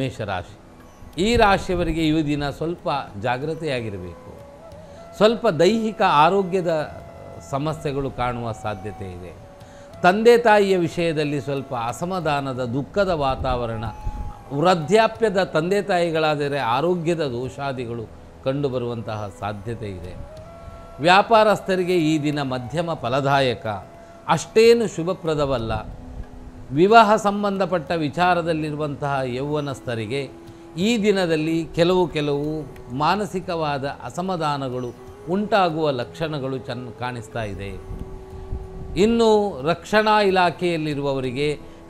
ಮೇಷರಾಶಿ ಈ ರಾಶಿಯವರಿಗೆ ಈ ದಿನ ಸ್ವಲ್ಪ ಜಾಗ್ರತೆಯಾಗಿರಬೇಕು ಸ್ವಲ್ಪ ದೈಹಿಕ ಆರೋಗ್ಯದ ಸಮಸ್ಯೆಗಳು ಕಾಣುವ ಸಾಧ್ಯತೆ ಇದೆ ತಂದೆ ತಾಯಿಯ ವಿಷಯದಲ್ಲಿ ಸ್ವಲ್ಪ ಅಸಮಾಧಾನದ ದುಃಖದ ವಾತಾವರಣ ವೃದ್ಧಾಪ್ಯದ ತಂದೆ ತಾಯಿಗಳಾದರೆ ಆರೋಗ್ಯದ ದೋಷಾದಿಗಳು ಕಂಡುಬರುವಂತಹ ಸಾಧ್ಯತೆ ಇದೆ ವ್ಯಾಪಾರಸ್ಥರಿಗೆ ಈ ದಿನ ಮಧ್ಯಮ ಫಲದಾಯಕ ಅಷ್ಟೇನು ಶುಭಪ್ರದವಲ್ಲ ವಿವಾಹ ಸಂಬಂಧಪಟ್ಟ ವಿಚಾರದಲ್ಲಿರುವಂತಹ ಯೌವನಸ್ಥರಿಗೆ ಈ ದಿನದಲ್ಲಿ ಕೆಲವು ಕೆಲವು ಮಾನಸಿಕವಾದ ಅಸಮಾಧಾನಗಳು ಉಂಟಾಗುವ ಲಕ್ಷಣಗಳು ಚೆನ್ನ ಕಾಣಿಸ್ತಾ ಇದೆ ಇನ್ನು ರಕ್ಷಣಾ ಇಲಾಖೆಯಲ್ಲಿರುವವರಿಗೆ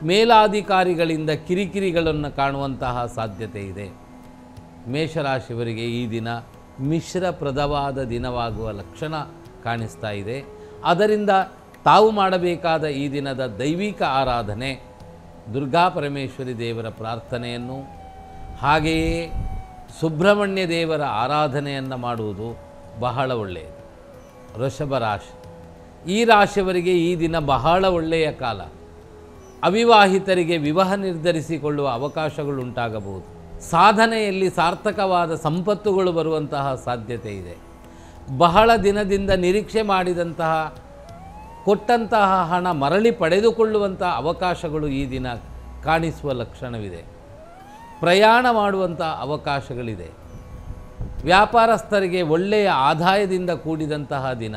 ಮೇಲಾಧಿಕಾರಿಗಳಿಂದ ಕಿರಿಕಿರಿಗಳನ್ನು ಕಾಣುವಂತಹ ಸಾಧ್ಯತೆ ಇದೆ ಮೇಷರಾಶಿಯವರಿಗೆ ಈ ದಿನ ಮಿಶ್ರಪ್ರದವಾದ ದಿನವಾಗುವ ಲಕ್ಷಣ ಕಾಣಿಸ್ತಾ ಇದೆ ಅದರಿಂದ ತಾವು ಮಾಡಬೇಕಾದ ಈ ದಿನದ ದೈವಿಕ ಆರಾಧನೆ ದುರ್ಗಾ ಪರಮೇಶ್ವರಿ ದೇವರ ಪ್ರಾರ್ಥನೆಯನ್ನು ಹಾಗೆಯೇ ಸುಬ್ರಹ್ಮಣ್ಯ ದೇವರ ಆರಾಧನೆಯನ್ನು ಮಾಡುವುದು ಬಹಳ ಒಳ್ಳೆಯದು ವೃಷಭ ರಾಶಿ ಈ ರಾಶಿಯವರಿಗೆ ಈ ದಿನ ಬಹಳ ಒಳ್ಳೆಯ ಕಾಲ ಅವಿವಾಹಿತರಿಗೆ ವಿವಾಹ ನಿರ್ಧರಿಸಿಕೊಳ್ಳುವ ಅವಕಾಶಗಳು ಉಂಟಾಗಬಹುದು ಸಾಧನೆಯಲ್ಲಿ ಸಾರ್ಥಕವಾದ ಸಂಪತ್ತುಗಳು ಬರುವಂತಹ ಸಾಧ್ಯತೆ ಇದೆ ಬಹಳ ದಿನದಿಂದ ನಿರೀಕ್ಷೆ ಮಾಡಿದಂತಹ ಕೊಟ್ಟಂತಹ ಹಣ ಮರಳಿ ಪಡೆದುಕೊಳ್ಳುವಂಥ ಅವಕಾಶಗಳು ಈ ದಿನ ಕಾಣಿಸುವ ಲಕ್ಷಣವಿದೆ ಪ್ರಯಾಣ ಮಾಡುವಂಥ ಅವಕಾಶಗಳಿದೆ ವ್ಯಾಪಾರಸ್ಥರಿಗೆ ಒಳ್ಳೆಯ ಆದಾಯದಿಂದ ಕೂಡಿದಂತಹ ದಿನ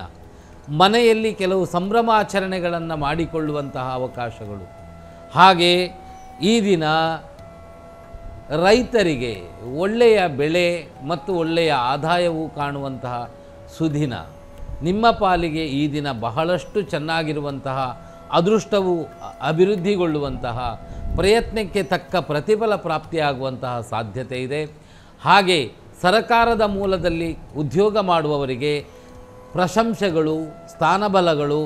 ಮನೆಯಲ್ಲಿ ಕೆಲವು ಸಂಭ್ರಮಾಚರಣೆಗಳನ್ನು ಮಾಡಿಕೊಳ್ಳುವಂತಹ ಅವಕಾಶಗಳು ಹಾಗೆ ಈ ದಿನ ರೈತರಿಗೆ ಒಳ್ಳೆಯ ಬೆಳೆ ಮತ್ತು ಒಳ್ಳೆಯ ಆದಾಯವು ಕಾಣುವಂತಹ ಸುದಿನ ನಿಮ್ಮ ಪಾಲಿಗೆ ಈ ದಿನ ಬಹಳಷ್ಟು ಚೆನ್ನಾಗಿರುವಂತಹ ಅದೃಷ್ಟವು ಅಭಿವೃದ್ಧಿಗೊಳ್ಳುವಂತಹ ಪ್ರಯತ್ನಕ್ಕೆ ತಕ್ಕ ಪ್ರತಿಫಲ ಪ್ರಾಪ್ತಿಯಾಗುವಂತಹ ಸಾಧ್ಯತೆ ಇದೆ ಹಾಗೆ ಸರಕಾರದ ಮೂಲದಲ್ಲಿ ಉದ್ಯೋಗ ಮಾಡುವವರಿಗೆ ಪ್ರಶಂಸೆಗಳು ಸ್ಥಾನಬಲಗಳು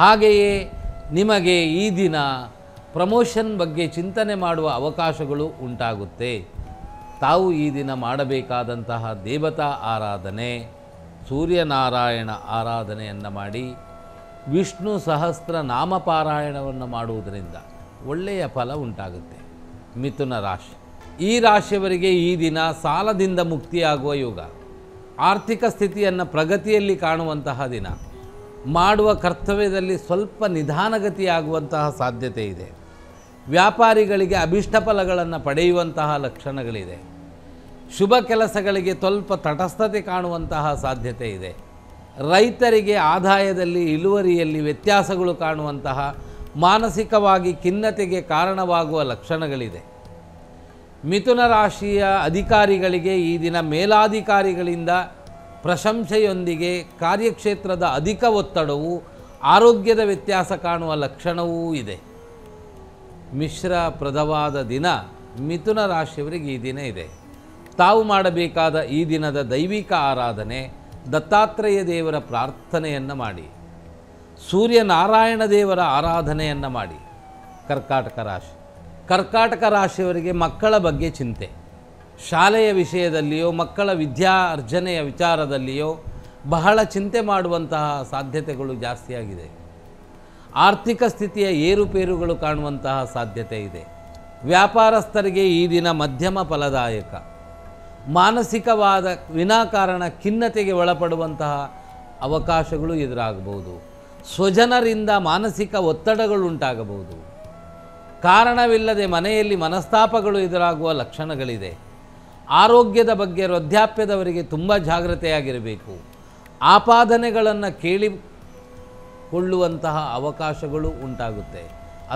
ಹಾಗೆಯೇ ನಿಮಗೆ ಈ ದಿನ ಪ್ರಮೋಷನ್ ಬಗ್ಗೆ ಚಿಂತನೆ ಮಾಡುವ ಅವಕಾಶಗಳು ಉಂಟಾಗುತ್ತೆ ತಾವು ಈ ದಿನ ಮಾಡಬೇಕಾದಂತಹ ದೇವತಾ ಆರಾಧನೆ ಸೂರ್ಯನಾರಾಯಣ ಆರಾಧನೆಯನ್ನು ಮಾಡಿ ವಿಷ್ಣು ಸಹಸ್ರ ನಾಮಪಾರಾಯಣವನ್ನು ಮಾಡುವುದರಿಂದ ಒಳ್ಳೆಯ ಫಲ ಉಂಟಾಗುತ್ತೆ ಮಿಥುನ ರಾಶಿ ಈ ರಾಶಿಯವರಿಗೆ ಈ ದಿನ ಸಾಲದಿಂದ ಮುಕ್ತಿಯಾಗುವ ಯುಗ ಆರ್ಥಿಕ ಸ್ಥಿತಿಯನ್ನು ಪ್ರಗತಿಯಲ್ಲಿ ಕಾಣುವಂತಹ ದಿನ ಮಾಡುವ ಕರ್ತವ್ಯದಲ್ಲಿ ಸ್ವಲ್ಪ ನಿಧಾನಗತಿಯಾಗುವಂತಹ ಸಾಧ್ಯತೆ ಇದೆ ವ್ಯಾಪಾರಿಗಳಿಗೆ ಅಭಿಷ್ಟ ಫಲಗಳನ್ನು ಪಡೆಯುವಂತಹ ಲಕ್ಷಣಗಳಿದೆ ಶುಭ ಕೆಲಸಗಳಿಗೆ ಸ್ವಲ್ಪ ತಟಸ್ಥತೆ ಕಾಣುವಂತಹ ಸಾಧ್ಯತೆ ಇದೆ ರೈತರಿಗೆ ಆದಾಯದಲ್ಲಿ ಇಳುವರಿಯಲ್ಲಿ ವ್ಯತ್ಯಾಸಗಳು ಕಾಣುವಂತಹ ಮಾನಸಿಕವಾಗಿ ಖಿನ್ನತೆಗೆ ಕಾರಣವಾಗುವ ಲಕ್ಷಣಗಳಿದೆ ಮಿಥುನ ರಾಶಿಯ ಅಧಿಕಾರಿಗಳಿಗೆ ಈ ದಿನ ಮೇಲಾಧಿಕಾರಿಗಳಿಂದ ಪ್ರಶಂಸೆಯೊಂದಿಗೆ ಕಾರ್ಯಕ್ಷೇತ್ರದ ಅಧಿಕ ಒತ್ತಡವು ಆರೋಗ್ಯದ ವ್ಯತ್ಯಾಸ ಕಾಣುವ ಲಕ್ಷಣವೂ ಇದೆ ಮಿಶ್ರ ಪ್ರದವಾದ ದಿನ ಮಿಥುನ ರಾಶಿಯವರಿಗೆ ಈ ದಿನ ಇದೆ ತಾವು ಮಾಡಬೇಕಾದ ಈ ದಿನದ ದೈವಿಕ ಆರಾಧನೆ ದತ್ತಾತ್ರೇಯ ದೇವರ ಪ್ರಾರ್ಥನೆಯನ್ನು ಮಾಡಿ ಸೂರ್ಯನಾರಾಯಣ ದೇವರ ಆರಾಧನೆಯನ್ನು ಮಾಡಿ ಕರ್ಕಾಟಕ ರಾಶಿ ಕರ್ಕಾಟಕ ರಾಶಿಯವರಿಗೆ ಮಕ್ಕಳ ಬಗ್ಗೆ ಚಿಂತೆ ಶಾಲೆಯ ವಿಷಯದಲ್ಲಿಯೋ ಮಕ್ಕಳ ವಿದ್ಯಾ ಅರ್ಜನೆಯ ವಿಚಾರದಲ್ಲಿಯೋ ಬಹಳ ಚಿಂತೆ ಮಾಡುವಂತಹ ಸಾಧ್ಯತೆಗಳು ಜಾಸ್ತಿಯಾಗಿದೆ ಆರ್ಥಿಕ ಸ್ಥಿತಿಯ ಏರುಪೇರುಗಳು ಕಾಣುವಂತಹ ಸಾಧ್ಯತೆ ಇದೆ ವ್ಯಾಪಾರಸ್ಥರಿಗೆ ಈ ದಿನ ಮಧ್ಯಮ ಫಲದಾಯಕ ಮಾನಸಿಕವಾದ ವಿನಾಕಾರಣ ಖಿನ್ನತೆಗೆ ಒಳಪಡುವಂತಹ ಅವಕಾಶಗಳು ಎದುರಾಗಬಹುದು ಸ್ವಜನರಿಂದ ಮಾನಸಿಕ ಒತ್ತಡಗಳು ಉಂಟಾಗಬಹುದು ಕಾರಣವಿಲ್ಲದೆ ಮನೆಯಲ್ಲಿ ಮನಸ್ತಾಪಗಳು ಎದುರಾಗುವ ಲಕ್ಷಣಗಳಿದೆ ಆರೋಗ್ಯದ ಬಗ್ಗೆ ವೃದ್ಧಾಪ್ಯದವರಿಗೆ ತುಂಬ ಜಾಗ್ರತೆಯಾಗಿರಬೇಕು ಆಪಾದನೆಗಳನ್ನು ಕೇಳಿಕೊಳ್ಳುವಂತಹ ಅವಕಾಶಗಳು ಉಂಟಾಗುತ್ತೆ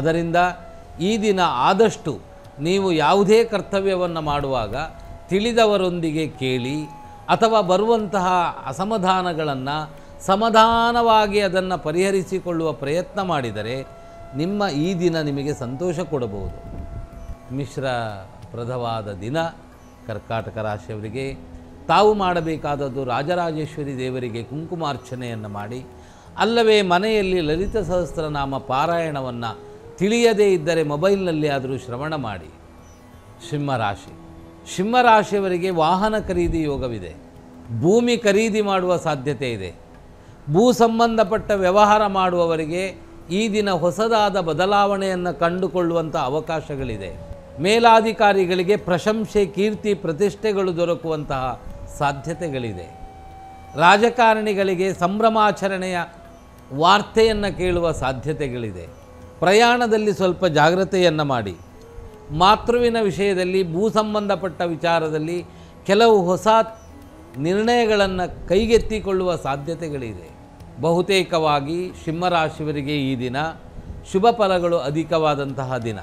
ಅದರಿಂದ ಈ ದಿನ ಆದಷ್ಟು ನೀವು ಯಾವುದೇ ಕರ್ತವ್ಯವನ್ನು ಮಾಡುವಾಗ ತಿಳಿದವರೊಂದಿಗೆ ಕೇಳಿ ಅಥವಾ ಬರುವಂತಹ ಅಸಮಾಧಾನಗಳನ್ನು ಸಮಾಧಾನವಾಗಿ ಅದನ್ನು ಪರಿಹರಿಸಿಕೊಳ್ಳುವ ಪ್ರಯತ್ನ ಮಾಡಿದರೆ ನಿಮ್ಮ ಈ ದಿನ ನಿಮಗೆ ಸಂತೋಷ ಕೊಡಬಹುದು ಮಿಶ್ರ ಪ್ರದವಾದ ದಿನ ಕರ್ಕಾಟಕ ರಾಶಿಯವರಿಗೆ ತಾವು ಮಾಡಬೇಕಾದದ್ದು ರಾಜರಾಜೇಶ್ವರಿ ದೇವರಿಗೆ ಕುಂಕುಮಾರ್ಚನೆಯನ್ನು ಮಾಡಿ ಅಲ್ಲವೇ ಮನೆಯಲ್ಲಿ ಲಲಿತ ಸಹಸ್ರನಾಮ ಪಾರಾಯಣವನ್ನು ತಿಳಿಯದೇ ಇದ್ದರೆ ಮೊಬೈಲ್ನಲ್ಲಿ ಆದರೂ ಶ್ರವಣ ಮಾಡಿ ಸಿಂಹರಾಶಿ ಸಿಂಹರಾಶಿಯವರಿಗೆ ವಾಹನ ಖರೀದಿ ಯೋಗವಿದೆ ಭೂಮಿ ಖರೀದಿ ಮಾಡುವ ಸಾಧ್ಯತೆ ಇದೆ ಭೂ ಸಂಬಂಧಪಟ್ಟ ವ್ಯವಹಾರ ಮಾಡುವವರಿಗೆ ಈ ದಿನ ಹೊಸದಾದ ಬದಲಾವಣೆಯನ್ನು ಕಂಡುಕೊಳ್ಳುವಂಥ ಅವಕಾಶಗಳಿದೆ ಮೇಲಾಧಿಕಾರಿಗಳಿಗೆ ಪ್ರಶಂಸೆ ಕೀರ್ತಿ ಪ್ರತಿಷ್ಠೆಗಳು ದೊರಕುವಂತಹ ಸಾಧ್ಯತೆಗಳಿದೆ ರಾಜಕಾರಣಿಗಳಿಗೆ ಸಂಭ್ರಮಾಚರಣೆಯ ವಾರ್ತೆಯನ್ನು ಕೇಳುವ ಸಾಧ್ಯತೆಗಳಿದೆ ಪ್ರಯಾಣದಲ್ಲಿ ಸ್ವಲ್ಪ ಜಾಗ್ರತೆಯನ್ನು ಮಾಡಿ ಮಾತೃವಿನ ವಿಷಯದಲ್ಲಿ ಭೂ ಸಂಬಂಧಪಟ್ಟ ವಿಚಾರದಲ್ಲಿ ಕೆಲವು ಹೊಸ ನಿರ್ಣಯಗಳನ್ನು ಕೈಗೆತ್ತಿಕೊಳ್ಳುವ ಸಾಧ್ಯತೆಗಳಿದೆ ಬಹುತೇಕವಾಗಿ ಸಿಂಹರಾಶಿಯವರಿಗೆ ಈ ದಿನ ಶುಭ ಫಲಗಳು ಅಧಿಕವಾದಂತಹ ದಿನ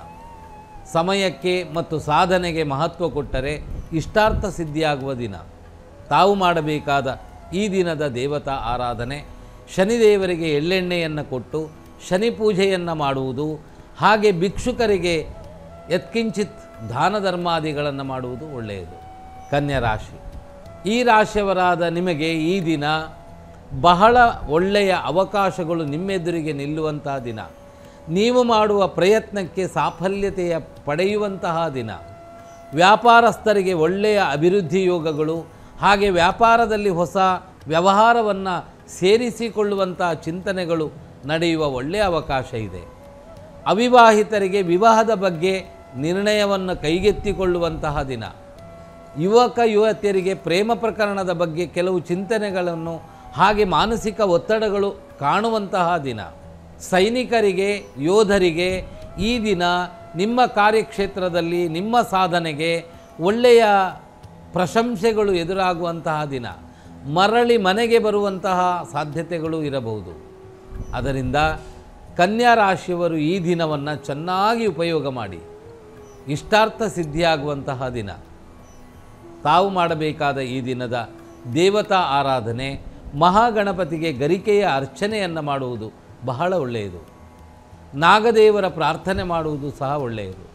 ಸಮಯಕ್ಕೆ ಮತ್ತು ಸಾಧನೆಗೆ ಮಹತ್ವ ಕೊಟ್ಟರೆ ಇಷ್ಟಾರ್ಥ ಸಿದ್ಧಿಯಾಗುವ ದಿನ ತಾವು ಮಾಡಬೇಕಾದ ಈ ದಿನದ ದೇವತಾ ಆರಾಧನೆ ಶನಿದೇವರಿಗೆ ಎಳ್ಳೆಣ್ಣೆಯನ್ನು ಕೊಟ್ಟು ಶನಿ ಪೂಜೆಯನ್ನು ಮಾಡುವುದು ಹಾಗೆ ಭಿಕ್ಷುಕರಿಗೆ ಯತ್ಕಿಂಚಿತ್ ದಾನ ಧರ್ಮಾದಿಗಳನ್ನು ಮಾಡುವುದು ಒಳ್ಳೆಯದು ಕನ್ಯಾ ರಾಶಿ ಈ ರಾಶಿಯವರಾದ ನಿಮಗೆ ಈ ದಿನ ಬಹಳ ಒಳ್ಳೆಯ ಅವಕಾಶಗಳು ನಿಮ್ಮೆದುರಿಗೆ ನಿಲ್ಲುವಂತಹ ದಿನ ನೀವು ಮಾಡುವ ಪ್ರಯತ್ನಕ್ಕೆ ಸಾಫಲ್ಯತೆಯ ಪಡೆಯುವಂತಹ ದಿನ ವ್ಯಾಪಾರಸ್ಥರಿಗೆ ಒಳ್ಳೆಯ ಅಭಿವೃದ್ಧಿ ಯೋಗಗಳು ಹಾಗೆ ವ್ಯಾಪಾರದಲ್ಲಿ ಹೊಸ ವ್ಯವಹಾರವನ್ನು ಸೇರಿಸಿಕೊಳ್ಳುವಂತಹ ಚಿಂತನೆಗಳು ನಡೆಯುವ ಒಳ್ಳೆಯ ಅವಕಾಶ ಇದೆ ಅವಿವಾಹಿತರಿಗೆ ವಿವಾಹದ ಬಗ್ಗೆ ನಿರ್ಣಯವನ್ನು ಕೈಗೆತ್ತಿಕೊಳ್ಳುವಂತಹ ದಿನ ಯುವಕ ಯುವತಿಯರಿಗೆ ಪ್ರೇಮ ಪ್ರಕರಣದ ಬಗ್ಗೆ ಕೆಲವು ಚಿಂತನೆಗಳನ್ನು ಹಾಗೆ ಮಾನಸಿಕ ಒತ್ತಡಗಳು ಕಾಣುವಂತಹ ದಿನ ಸೈನಿಕರಿಗೆ ಯೋಧರಿಗೆ ಈ ದಿನ ನಿಮ್ಮ ಕಾರ್ಯಕ್ಷೇತ್ರದಲ್ಲಿ ನಿಮ್ಮ ಸಾಧನೆಗೆ ಒಳ್ಳೆಯ ಪ್ರಶಂಸೆಗಳು ಎದುರಾಗುವಂತಹ ದಿನ ಮರಳಿ ಮನೆಗೆ ಬರುವಂತಹ ಸಾಧ್ಯತೆಗಳು ಇರಬಹುದು ಅದರಿಂದ ಕನ್ಯಾ ರಾಶಿಯವರು ಈ ದಿನವನ್ನು ಚೆನ್ನಾಗಿ ಉಪಯೋಗ ಮಾಡಿ ಇಷ್ಟಾರ್ಥ ಸಿದ್ಧಿಯಾಗುವಂತಹ ದಿನ ತಾವು ಮಾಡಬೇಕಾದ ಈ ದಿನದ ದೇವತಾ ಆರಾಧನೆ ಮಹಾಗಣಪತಿಗೆ ಗರಿಕೆಯ ಅರ್ಚನೆಯನ್ನು ಮಾಡುವುದು ಬಹಳ ಒಳ್ಳೆಯದು ನಾಗದೇವರ ಪ್ರಾರ್ಥನೆ ಮಾಡುವುದು ಸಹ ಒಳ್ಳೆಯದು